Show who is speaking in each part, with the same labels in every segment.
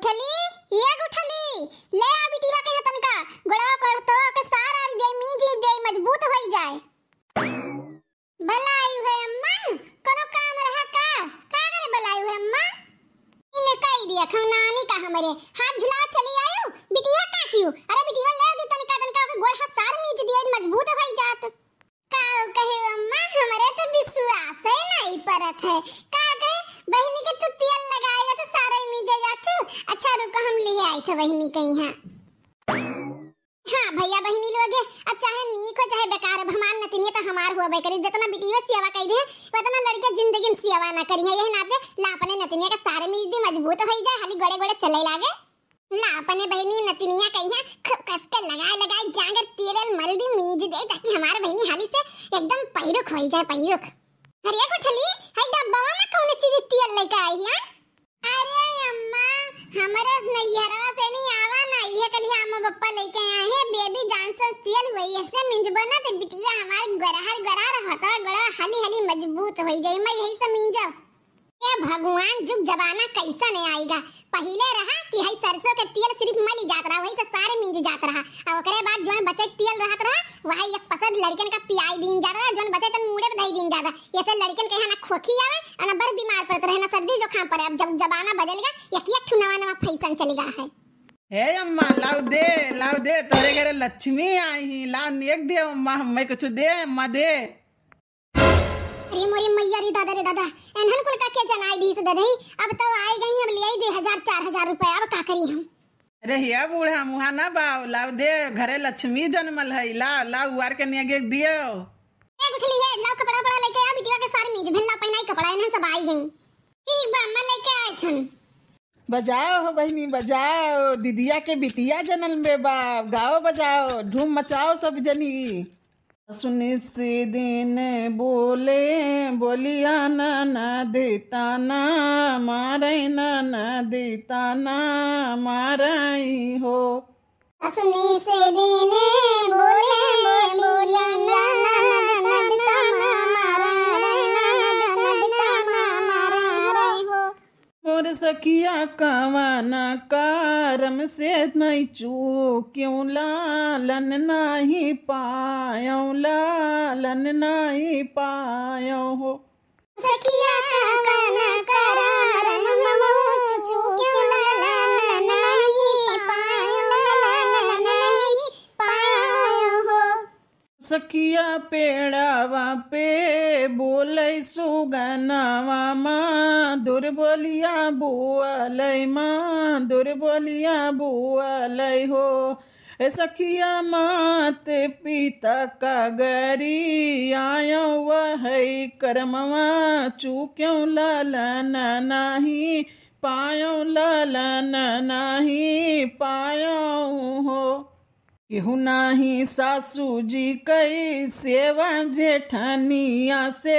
Speaker 1: उठली एक उठली ले आ बिटिया के तनका गोड़ा पर तो के सार आर दे मी जी दे मजबूत होई जाए भलाई है अम्मा कोनो काम रहा का का करे भलाई है अम्मा इने कई दिया खनानी का हमरे हाथ झुला चली आयो बिटिया का क्यों अरे बिटिया ले दे तनका तनका के गोड़ा सार मीज दिए मजबूत होई जात का कहे अम्मा हमरे तो विश्वास है नहीं परत है अच्छा रुको हम ले आए थे बहनी कहीं हाँ हाँ भैया बहनी लोग है अब चाहे नीक हो चाहे बेकार हो हमार नतिनिया तो हमार हुआ भाई करी जितना बिटिया सियावा कही दे वतना लड़के जिंदगी में सियावा ना करी है यही नाते लापने नतिनिया का सारे मिल दी मजबूत हो जाए हाली गोड़े गोड़े चले लागे लापने बहनी नतिनिया कहिया हाँ, खूब कस लगाए लगाए जागर तेल मल दी मीज दे ताकि हमारे बहनी हाली से एकदम पैरुख हो जाए पैरुख अरे को ठली हई डब्बा में कौन चीज तेल लेकर आई है हाँ? पप्पा लेके आए हैं बेबी जान से तेल वही से मिंज बना ते बिटिया हमार गराहर गरा रहा था गड़ा हली हली मजबूत हो जाई मैं यही से मिंज ए भगवान जुग जबाना कैसा नहीं आएगा पहले रहा कि हई सरसों के तेल सिर्फ मली जात रहा वही से सारे मिंज जात रहा और ओकरे बाद जोन बचे तेल रहत रहा वही एक पसंद लड़कन का पियाई दिन जा रहा जोन बचे तन मुड़े बधाई दिन जा रहा ऐसे लड़कन के ना खोखी आवे और बड़ बीमार पड़त रहे ना सर्दी जुकाम पर अब जब जबाना बदलेगा एक एक ठुनावा नवा
Speaker 2: फैशन चलेगा है हे अम्मा लाव दे लाव दे तोरे घरे लक्ष्मी आई ही ला नेक दे अम्मा हमें कुछ दे अम्मा दे अरे मोरी मैया
Speaker 1: री दादा रे दादा एनहन कुल का के जन आई दी से ददई अब तो आ गई अब ले आई दे हजार चार हजार रुपए
Speaker 2: अब का करी हम अरे हे बूढ़ा मुहा ना बाव लाव दे घरे लक्ष्मी जन्मल है ला ला उवार के नेक एक दियो एक उठली है लाव कपड़ा बड़ा लेके आ बिटिया के सारे मीज भल्ला पहनाई कपड़ा एनहन सब आई गई ठीक बा अम्मा लेके आई थन बजाओ हो बहनी बजाओ दीदिया के बिटिया जनल में बाप गाओ बजाओ धूम मचाओ सब जनी सुन से दिन बोले बोलिया ना ना देता ना मार ना ना देता ना मार हो सुनी से दिन
Speaker 3: बोले बोलिया ना
Speaker 2: तोर सखिया कावाना कारम से मई चूक्यूं लालन नहीं पायो लालन नहीं पायो हो सखिया
Speaker 3: कावाना कारम
Speaker 2: सखिया पेड़ावा पे बोल सुगनावा माँ दुर्बोलिया बुआलय माँ दुर्बोलिया बुआलय हो सखिया मात पिता का गरी आयो वह कर्मवा क्यों लालन नाही पायो लालन नाही पायो हो केहू नाही सासू जी कई सेवा जेठानिया से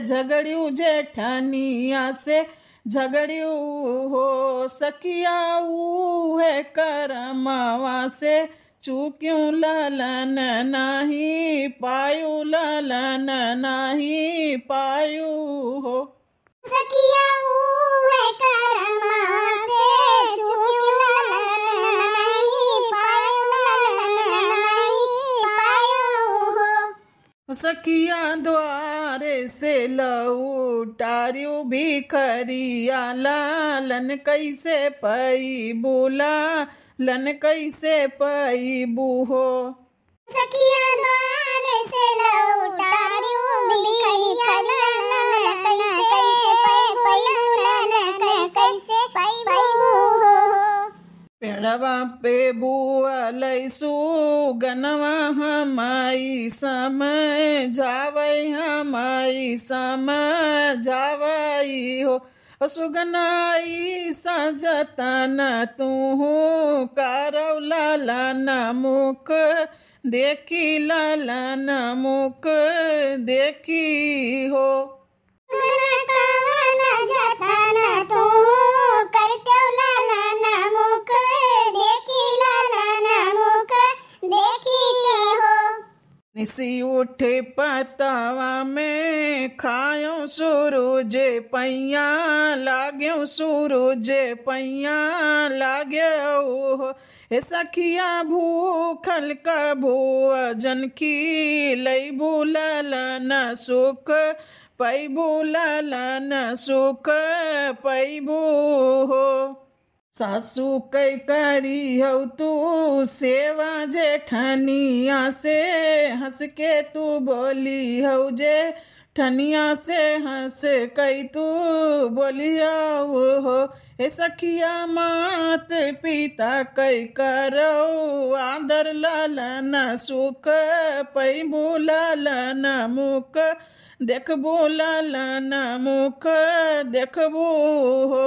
Speaker 2: झगड़ियू जेठानिया से झगड़ियू हो सकिया ऊ है मावा से चूक्यू ललन नाही पायू ललन नाही पायू हो सकिया ऊ है मावा सखिया द्वारे से भी भिखरिया लालन कैसे पई बुला लन कैसे पई बूहो सखी ಎಡವಾಪೆ ಬುअलै सुगनवा हमाई समय जावई हमाई समय जावई हो सुगनाई सजतन तू हो करौ लालन मुख देखी लालन मुख देखी हो सुगन जतन तू देखी हो निसी उठे पतावा में खायो सूरज पैया लाग्यो सूरज पैया लाग्यो हो हे सखिया भूखल कभो अजन की लई भूलल न सुख पै भूलल न सुख पैबू हो સાસુ કઈ करी હવ तू सेवा जेठनिया से હંસ કે તું બોલી હવ જે ठनिया से हंस कई तू बोली वो हो हे सखिया मात पिता कई करो आदर लालन सुख पै बोलालन मुख देखबू बोलालन मुख देखबू हो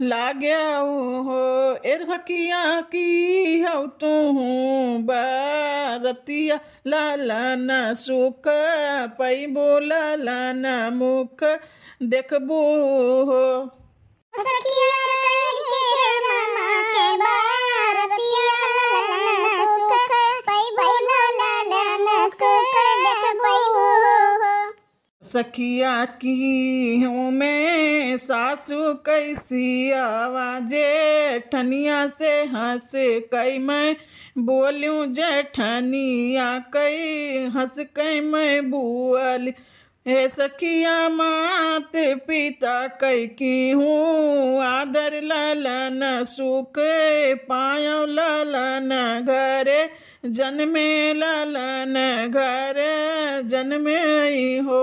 Speaker 2: लाग्या हो एर सखिया की हऊ तू बारतिया ला लाना सुख पई बोला लाना मुख देखबो हो सखिया सखिया की हूँ मैं सासू कैसी आवाजे ठनिया से हंस कई मैं बोलूँ जठनिया कई हंस कई मैं बोल हे सखिया मात पिता कई की हूँ आदर ललन सुख पायों ललन घरे जन्मे ललन घरे जन्मे हो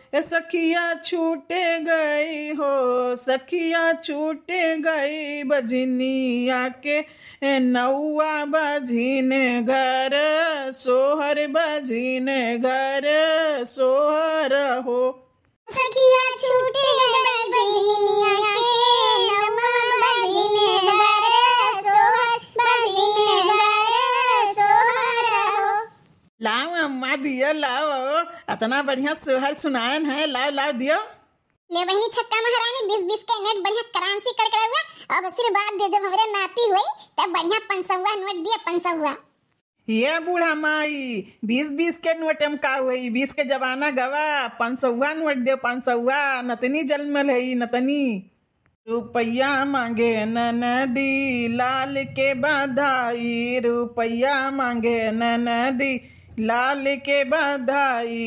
Speaker 2: सखिया छूट गई हो सखिया छूट गई बजनिया के नौआ बजिन घर सोहर बजिन घर सोहर हो सखिया छूट गई बजनिया के लाओ अम्मा दियो लाओ इतना बढ़िया सोहर सुनायन है लाओ लाओ दियो ले बहनी छक्का महारानी बीस बीस के नेट बढ़िया करांसी कर कर हुआ अब बात दे जब हमारे नाती हुई तब बढ़िया पंसौवा नोट दिया पंसौवा ये बूढ़ा माई बीस बीस के नोट हम का हुई बीस के जमाना गवा पंसौवा नोट दे पंसौवा नतनी जलमल है नतनी रुपया मांगे दी लाल के बधाई रुपया मांगे दी लाल के बधाई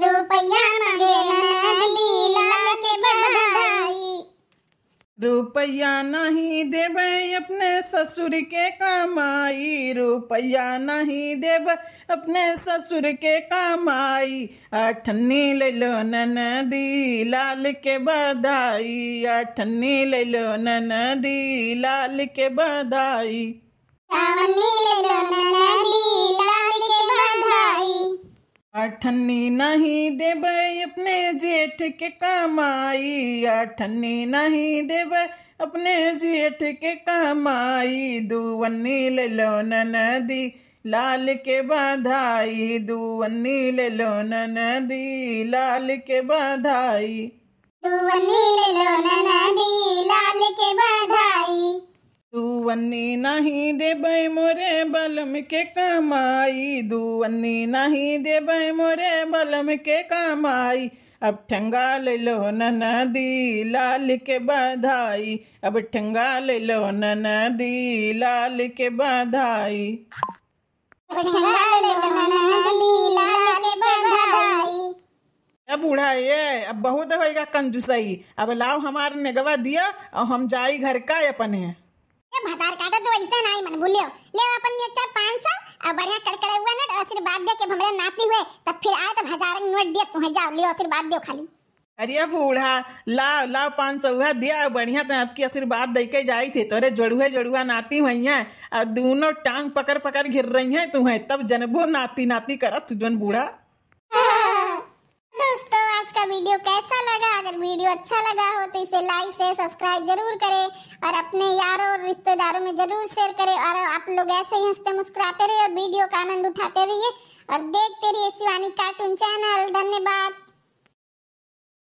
Speaker 2: रुपया बधाई रुपया नहीं देब अपने ससुर के कमाई रुपया नहीं देब अपने ससुर के कमाई अठनी ले लो ननदी लाल के बधाई अठनी ले लो ननदी लाल के बधाई ले लो अठन्नी नहीं देबै अपने जेठ के कमाई अठनी नहीं देबै अपने जेठ के कमाई दुवन्नी ले लो नदी लाल के बधाई दुवन्नी ले लो नदी लाल के बधाई ले लो नदी लाल के बधाई तू दुवन्नी नहीं दे भाई मोरे बलम के काम आई कमाई दुवन्नी नहीं दे भाई मोरे बलम के काम आई अब ठंगा ले लो ननदी लाल के बधाई अब ठंगा ले लो ननदी लाल के बधाई अब बूढ़ा ये अब बहुत होएगा कंजूसाई अब लाओ हमारे ने दिया और हम जाई घर का अपन है ए भदार काटत तो ऐसा नाही मन भूलियो ले अपन ये चार पांच सौ और बढ़िया कड़कड़े हुआ ना तो आशीर्वाद दे के भमरे नाती हुए तब तो फिर आए तो हजार नोट दिया तुम्हें तो जाओ लियो आशीर्वाद दे खाली अरे बूढ़ा ला ला पांच सौ दिया बढ़िया तो आपकी आशीर्वाद दे के जाई थी तोरे जोड़ुआ जड़ुआ नाती हुई हैं और दोनों टांग पकड़ पकड़ घिर रही हैं तुम्हें तब जनबो नाती नाती करत जन बूढ़ा वीडियो कैसा लगा अगर वीडियो
Speaker 1: अच्छा लगा हो तो इसे लाइक से सब्सक्राइब जरूर करें और अपने यारों और रिश्तेदारों में जरूर शेयर करें और आप लोग ऐसे ही हंसते मुस्कुराते रहिए और वीडियो का आनंद उठाते रहिए और देखते रहिए शिवानी कार्टून चैनल धन्यवाद